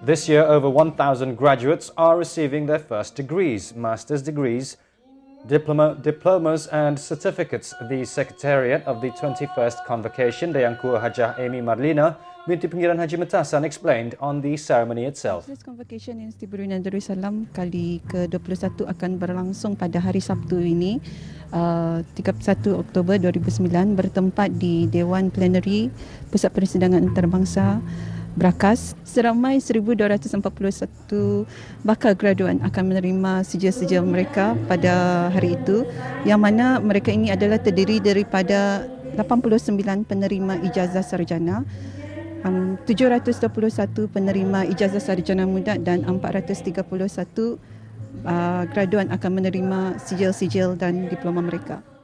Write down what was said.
This year, over 1,000 graduates are receiving their first degrees, master's degrees, diploma, diplomas, and certificates. The secretariat of the 21st Convocation, Dayangkua Haja Amy Marlina, Binti Pengiran Haji Metasan explained on the ceremony itself. This convocation in Stiburun and Darussalam kali ke-21 akan berlangsung pada hari Sabtu ini, uh, 31 Oktober 2009, bertempat di Dewan Plenary Pusat Persidangan Antarabangsa berakas. Seramai 1,241 bakal graduan akan menerima seja-seja mereka pada hari itu yang mana mereka ini adalah terdiri daripada 89 penerima ijazah sarjana, 721 um, penerima ijazah sarjana muda dan 431 Uh, graduan akan menerima sijil-sijil dan diploma mereka.